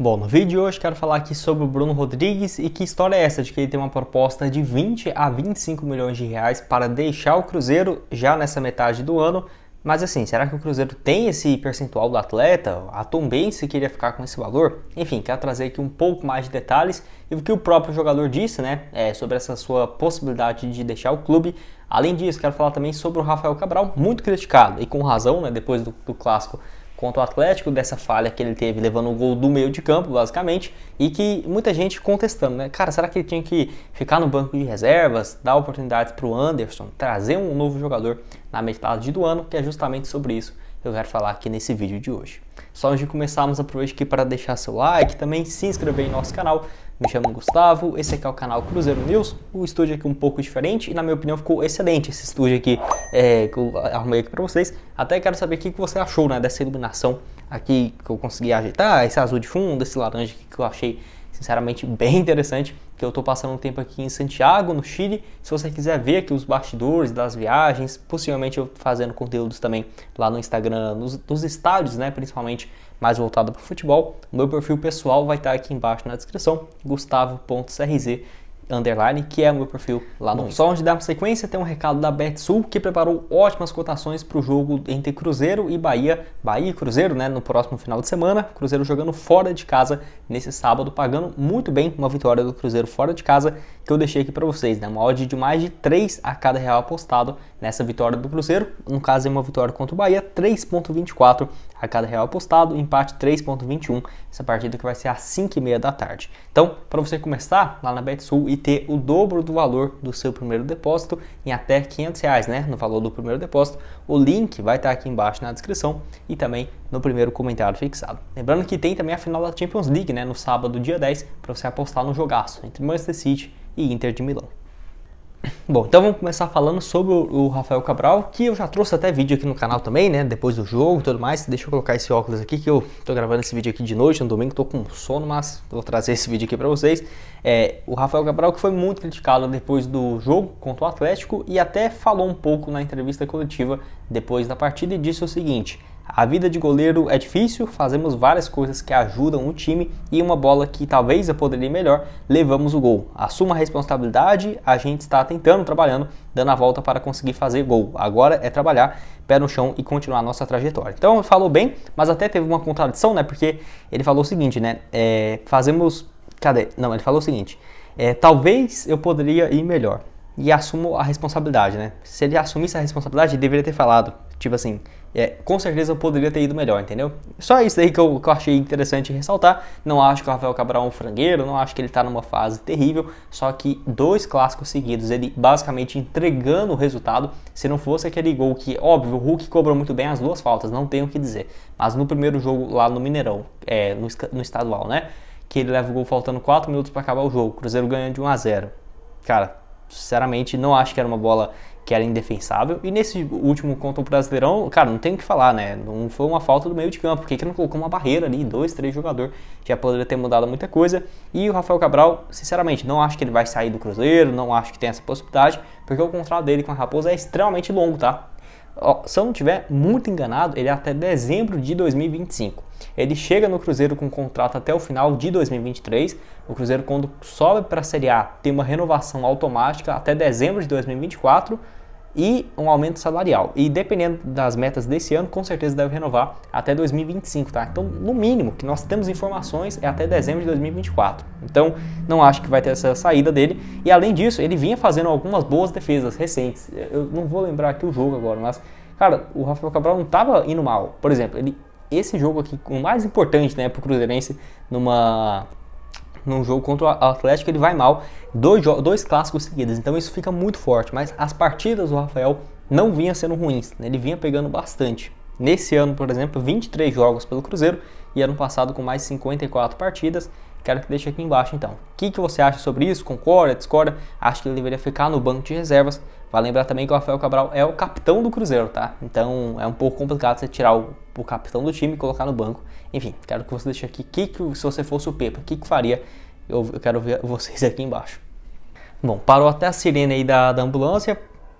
Bom, no vídeo de hoje quero falar aqui sobre o Bruno Rodrigues e que história é essa de que ele tem uma proposta de 20 a 25 milhões de reais para deixar o Cruzeiro já nessa metade do ano. Mas assim, será que o Cruzeiro tem esse percentual do atleta? A Tombense queria ficar com esse valor? Enfim, quero trazer aqui um pouco mais de detalhes e o que o próprio jogador disse, né? É, sobre essa sua possibilidade de deixar o clube. Além disso, quero falar também sobre o Rafael Cabral, muito criticado e com razão, né? Depois do, do clássico contra o Atlético, dessa falha que ele teve levando o gol do meio de campo, basicamente, e que muita gente contestando, né? Cara, será que ele tinha que ficar no banco de reservas, dar oportunidades para o Anderson, trazer um novo jogador na metade do ano, que é justamente sobre isso que eu quero falar aqui nesse vídeo de hoje. Só antes de começarmos, aproveite aqui para deixar seu like, também se inscrever em nosso canal. Me chamo Gustavo, esse aqui é o canal Cruzeiro News, o estúdio aqui um pouco diferente e na minha opinião ficou excelente esse estúdio aqui é, que eu arrumei aqui para vocês. Até quero saber o que você achou né, dessa iluminação aqui que eu consegui ajeitar, esse azul de fundo, esse laranja que eu achei sinceramente bem interessante que eu estou passando um tempo aqui em Santiago, no Chile. Se você quiser ver aqui os bastidores das viagens, possivelmente eu fazendo conteúdos também lá no Instagram, nos, nos estádios, né, principalmente mais voltado para futebol. meu perfil pessoal vai estar tá aqui embaixo na descrição, gustavo.crz. Underline, que é o meu perfil lá no Bom, Só onde dá sequência tem um recado da BetSul, que preparou ótimas cotações para o jogo entre Cruzeiro e Bahia. Bahia e Cruzeiro, né, no próximo final de semana. Cruzeiro jogando fora de casa nesse sábado, pagando muito bem uma vitória do Cruzeiro fora de casa, que eu deixei aqui para vocês, né, uma odd de mais de 3 a cada real apostado nessa vitória do Cruzeiro. No caso, é uma vitória contra o Bahia, 3.24 a cada real apostado, empate 3.21, essa partida que vai ser às 5h30 da tarde. Então, para você começar lá na BetSul e ter o dobro do valor do seu primeiro depósito em até 500 reais, né? No valor do primeiro depósito. O link vai estar aqui embaixo na descrição e também no primeiro comentário fixado. Lembrando que tem também a final da Champions League, né? No sábado, dia 10, para você apostar no jogaço entre Manchester City e Inter de Milão. Bom, então vamos começar falando sobre o Rafael Cabral, que eu já trouxe até vídeo aqui no canal também, né? Depois do jogo e tudo mais. Deixa eu colocar esse óculos aqui, que eu tô gravando esse vídeo aqui de noite, no domingo, tô com sono, mas vou trazer esse vídeo aqui pra vocês. É, o Rafael Cabral que foi muito criticado depois do jogo contra o Atlético e até falou um pouco na entrevista coletiva depois da partida e disse o seguinte... A vida de goleiro é difícil, fazemos várias coisas que ajudam o time e uma bola que talvez eu poderia ir melhor, levamos o gol. Assuma a responsabilidade, a gente está tentando, trabalhando, dando a volta para conseguir fazer gol. Agora é trabalhar, pé no chão e continuar a nossa trajetória. Então falou bem, mas até teve uma contradição, né? Porque ele falou o seguinte, né? É, fazemos. Cadê? Não, ele falou o seguinte. É, talvez eu poderia ir melhor. E assumo a responsabilidade, né? Se ele assumisse a responsabilidade, ele deveria ter falado Tipo assim, é, com certeza eu poderia ter ido melhor, entendeu? Só isso aí que eu, que eu achei interessante ressaltar. Não acho que o Rafael Cabral é um frangueiro, não acho que ele está numa fase terrível. Só que dois clássicos seguidos, ele basicamente entregando o resultado. Se não fosse aquele gol que, óbvio, o Hulk cobrou muito bem as duas faltas, não tenho o que dizer. Mas no primeiro jogo lá no Mineirão, é, no, no estadual, né? Que ele leva o gol faltando 4 minutos para acabar o jogo. Cruzeiro ganhando de 1 a 0 Cara, sinceramente, não acho que era uma bola que era indefensável. E nesse último contra o Brasileirão, cara, não tem o que falar, né? Não foi uma falta do meio de campo. Por que, que não colocou uma barreira ali? Dois, três jogadores já poderia ter mudado muita coisa. E o Rafael Cabral, sinceramente, não acho que ele vai sair do Cruzeiro, não acho que tem essa possibilidade, porque o contrato dele com a Raposa é extremamente longo, tá? se eu não tiver muito enganado, ele é até dezembro de 2025. Ele chega no Cruzeiro com contrato até o final de 2023. O Cruzeiro, quando sobe para a Série A, tem uma renovação automática até dezembro de 2024 e um aumento salarial. E dependendo das metas desse ano, com certeza deve renovar até 2025, tá? Então, no mínimo que nós temos informações é até dezembro de 2024. Então, não acho que vai ter essa saída dele. E além disso, ele vinha fazendo algumas boas defesas recentes. Eu não vou lembrar aqui o jogo agora, mas cara, o Rafael Cabral não estava indo mal. Por exemplo, ele esse jogo aqui, o mais importante, né, pro Cruzeirense numa num jogo contra o Atlético ele vai mal, dois, dois clássicos seguidos, então isso fica muito forte, mas as partidas do Rafael não vinham sendo ruins, né? ele vinha pegando bastante. Nesse ano, por exemplo, 23 jogos pelo Cruzeiro, e ano passado com mais 54 partidas. Quero que deixe aqui embaixo então. O que, que você acha sobre isso? Concorda? Discorda? Acho que ele deveria ficar no banco de reservas. Vai lembrar também que o Rafael Cabral é o capitão do Cruzeiro, tá? Então é um pouco complicado você tirar o, o capitão do time e colocar no banco. Enfim, quero que você deixe aqui que, que se você fosse o Pepa, o que, que faria? Eu, eu quero ver vocês aqui embaixo. Bom, parou até a sirene aí da, da ambulância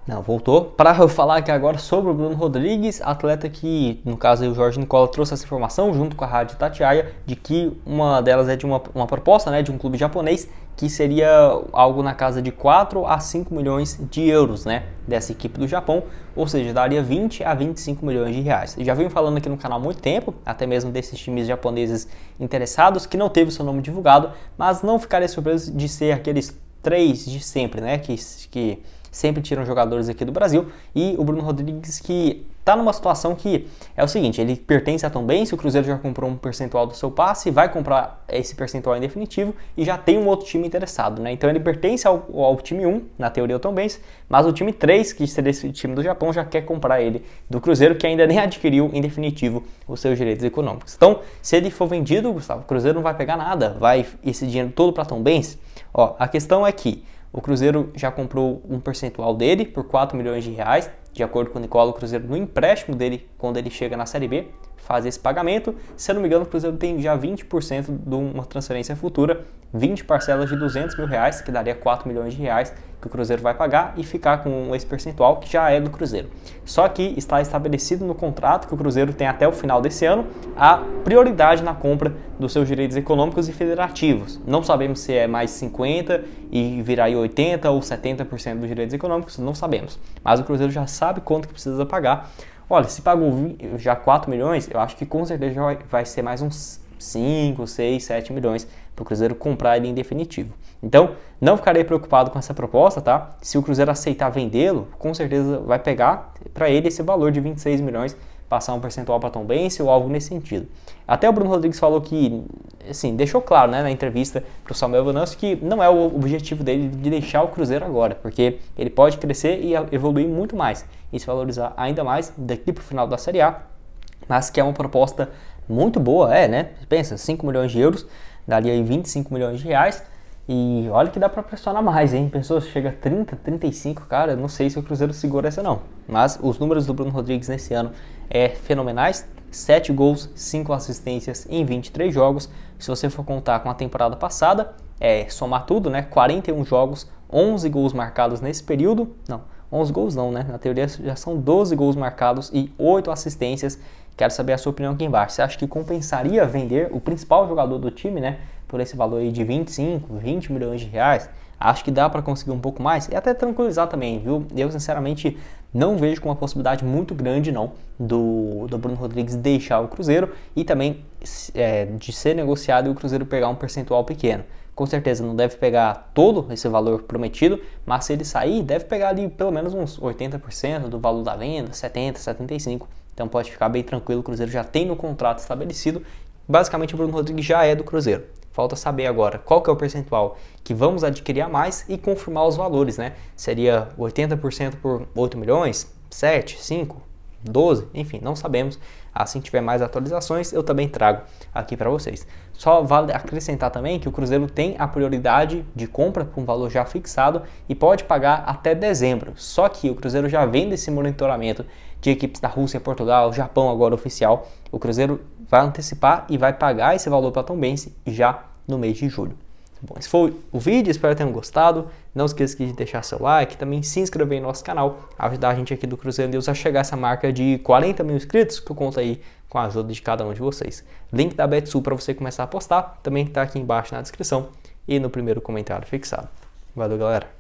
não, voltou. Para eu falar aqui agora sobre o Bruno Rodrigues, atleta que, no caso aí, o Jorge Nicola trouxe essa informação junto com a Rádio Tatiaia, de que uma delas é de uma, uma proposta né, de um clube japonês que seria algo na casa de 4 a 5 milhões de euros né, dessa equipe do Japão, ou seja, daria 20 a 25 milhões de reais. Eu já venho falando aqui no canal há muito tempo, até mesmo desses times japoneses interessados, que não teve o seu nome divulgado, mas não ficaria surpreso de ser aqueles três de sempre, né? Que, que sempre tiram jogadores aqui do Brasil. E o Bruno Rodrigues, que está numa situação que é o seguinte, ele pertence a Tombense, o Cruzeiro já comprou um percentual do seu passe, vai comprar esse percentual em definitivo e já tem um outro time interessado, né? Então ele pertence ao, ao time 1, na teoria o Tombense, mas o time 3, que seria esse time do Japão, já quer comprar ele do Cruzeiro, que ainda nem adquiriu em definitivo os seus direitos econômicos. Então, se ele for vendido, Gustavo, o Cruzeiro não vai pegar nada, vai esse dinheiro todo para Tombense. Ó, a questão é que o Cruzeiro já comprou um percentual dele por 4 milhões de reais. De acordo com o Nicola, o Cruzeiro, no empréstimo dele, quando ele chega na Série B, faz esse pagamento. Se eu não me engano, o Cruzeiro tem já 20% de uma transferência futura, 20 parcelas de 200 mil reais, que daria 4 milhões de reais, que o Cruzeiro vai pagar e ficar com esse percentual que já é do Cruzeiro. Só que está estabelecido no contrato que o Cruzeiro tem até o final desse ano a prioridade na compra dos seus direitos econômicos e federativos. Não sabemos se é mais 50 e virar aí 80 ou 70% dos direitos econômicos, não sabemos. Mas o Cruzeiro já sabe quanto que precisa pagar. Olha, se pagou já 4 milhões, eu acho que com certeza vai ser mais uns 5, 6, 7 milhões para o Cruzeiro comprar ele em definitivo. Então, não ficarei preocupado com essa proposta, tá? Se o Cruzeiro aceitar vendê-lo, com certeza vai pegar para ele esse valor de 26 milhões, passar um percentual para Tom Bense ou algo nesse sentido. Até o Bruno Rodrigues falou que, assim, deixou claro né, na entrevista para o Samuel Venâncio que não é o objetivo dele de deixar o Cruzeiro agora, porque ele pode crescer e evoluir muito mais e se valorizar ainda mais daqui para o final da Série A, mas que é uma proposta muito boa, é, né? Pensa, 5 milhões de euros, dali aí 25 milhões de reais. E olha que dá para pressionar mais, hein? Pessoas chega a 30, 35, cara, não sei se o Cruzeiro segura essa não. Mas os números do Bruno Rodrigues nesse ano é fenomenais. 7 gols, 5 assistências em 23 jogos. Se você for contar com a temporada passada, é somar tudo, né? 41 jogos, 11 gols marcados nesse período. Não, 11 gols não, né? Na teoria já são 12 gols marcados e 8 assistências Quero saber a sua opinião aqui embaixo. Você acha que compensaria vender o principal jogador do time, né? Por esse valor aí de 25, 20 milhões de reais? Acho que dá para conseguir um pouco mais e até tranquilizar também, viu? Eu sinceramente não vejo com uma possibilidade muito grande não do, do Bruno Rodrigues deixar o Cruzeiro e também é, de ser negociado e o Cruzeiro pegar um percentual pequeno. Com certeza não deve pegar todo esse valor prometido, mas se ele sair, deve pegar ali pelo menos uns 80% do valor da venda, 70, 75 então pode ficar bem tranquilo, o Cruzeiro já tem no contrato estabelecido. Basicamente o Bruno Rodrigues já é do Cruzeiro. Falta saber agora qual que é o percentual que vamos adquirir a mais e confirmar os valores, né? Seria 80% por 8 milhões, 7, 5, 12, enfim, não sabemos. Assim tiver mais atualizações, eu também trago aqui para vocês. Só vale acrescentar também que o Cruzeiro tem a prioridade de compra com um valor já fixado e pode pagar até dezembro. Só que o Cruzeiro já vende esse monitoramento de equipes da Rússia, Portugal, Japão agora oficial. O Cruzeiro vai antecipar e vai pagar esse valor para a Tombense já no mês de julho. Tá bom, esse foi o vídeo, espero que tenham gostado. Não esqueça de deixar seu like, também se inscrever em nosso canal, ajudar a gente aqui do Cruzeiro a chegar a essa marca de 40 mil inscritos, que eu conto aí com a ajuda de cada um de vocês. Link da Betsu para você começar a postar, também está aqui embaixo na descrição e no primeiro comentário fixado. Valeu, galera!